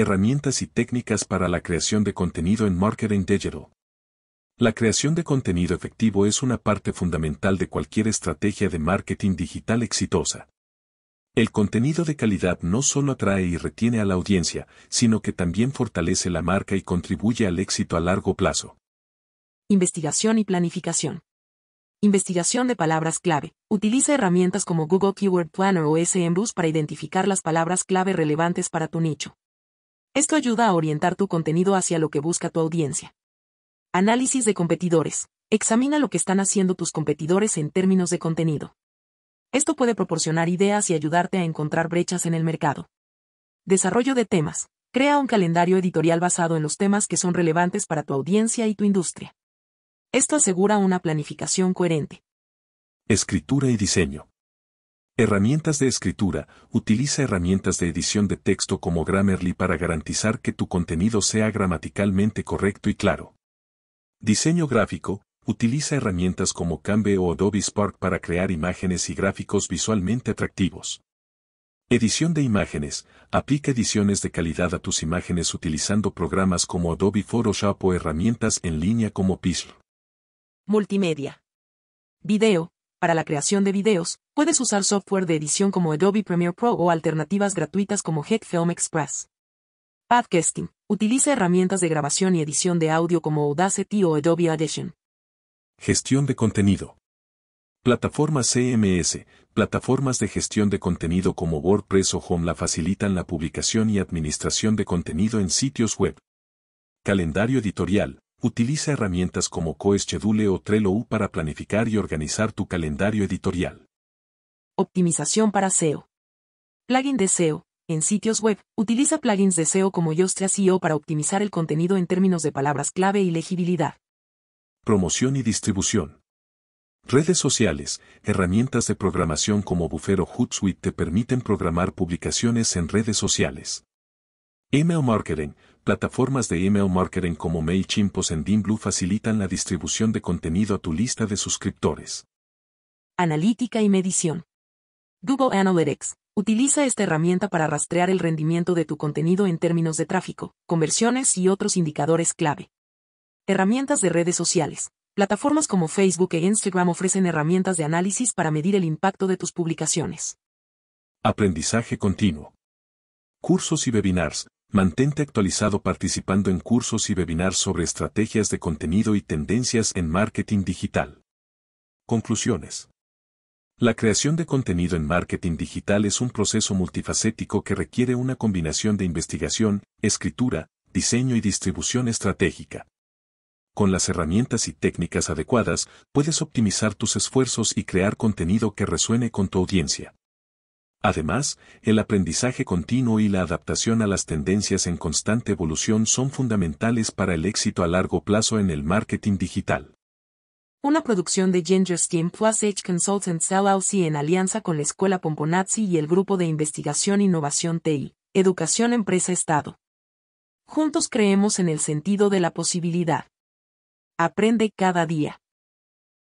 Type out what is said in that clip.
Herramientas y técnicas para la creación de contenido en marketing digital. La creación de contenido efectivo es una parte fundamental de cualquier estrategia de marketing digital exitosa. El contenido de calidad no solo atrae y retiene a la audiencia, sino que también fortalece la marca y contribuye al éxito a largo plazo. Investigación y planificación. Investigación de palabras clave. Utiliza herramientas como Google Keyword Planner o SMBus para identificar las palabras clave relevantes para tu nicho. Esto ayuda a orientar tu contenido hacia lo que busca tu audiencia. Análisis de competidores. Examina lo que están haciendo tus competidores en términos de contenido. Esto puede proporcionar ideas y ayudarte a encontrar brechas en el mercado. Desarrollo de temas. Crea un calendario editorial basado en los temas que son relevantes para tu audiencia y tu industria. Esto asegura una planificación coherente. Escritura y diseño. Herramientas de escritura. Utiliza herramientas de edición de texto como Grammarly para garantizar que tu contenido sea gramaticalmente correcto y claro. Diseño gráfico. Utiliza herramientas como Canve o Adobe Spark para crear imágenes y gráficos visualmente atractivos. Edición de imágenes. Aplica ediciones de calidad a tus imágenes utilizando programas como Adobe Photoshop o herramientas en línea como Pixlr. Multimedia. Video, para la creación de videos, puedes usar software de edición como Adobe Premiere Pro o alternativas gratuitas como Headfilm Express. Podcasting. Utiliza herramientas de grabación y edición de audio como Audacity o Adobe Audition. Gestión de contenido. Plataformas CMS, plataformas de gestión de contenido como WordPress o la facilitan la publicación y administración de contenido en sitios web. Calendario editorial, Utiliza herramientas como CoSchedule o Trello para planificar y organizar tu calendario editorial. Optimización para SEO. Plugin de SEO. En sitios web, utiliza plugins de SEO como Yoast SEO para optimizar el contenido en términos de palabras clave y legibilidad. Promoción y distribución. Redes sociales, herramientas de programación como Buffer o Hootsuite te permiten programar publicaciones en redes sociales. Email marketing, plataformas de email marketing como MailChimp o SendinBlue facilitan la distribución de contenido a tu lista de suscriptores. Analítica y medición. Google Analytics utiliza esta herramienta para rastrear el rendimiento de tu contenido en términos de tráfico, conversiones y otros indicadores clave. Herramientas de redes sociales. Plataformas como Facebook e Instagram ofrecen herramientas de análisis para medir el impacto de tus publicaciones. Aprendizaje continuo. Cursos y webinars Mantente actualizado participando en cursos y webinars sobre estrategias de contenido y tendencias en marketing digital. Conclusiones. La creación de contenido en marketing digital es un proceso multifacético que requiere una combinación de investigación, escritura, diseño y distribución estratégica. Con las herramientas y técnicas adecuadas, puedes optimizar tus esfuerzos y crear contenido que resuene con tu audiencia. Además, el aprendizaje continuo y la adaptación a las tendencias en constante evolución son fundamentales para el éxito a largo plazo en el marketing digital. Una producción de Ginger Skin Plus H Consultants LLC en alianza con la Escuela Pomponazzi y el Grupo de Investigación e Innovación TI, Educación Empresa Estado. Juntos creemos en el sentido de la posibilidad. Aprende cada día.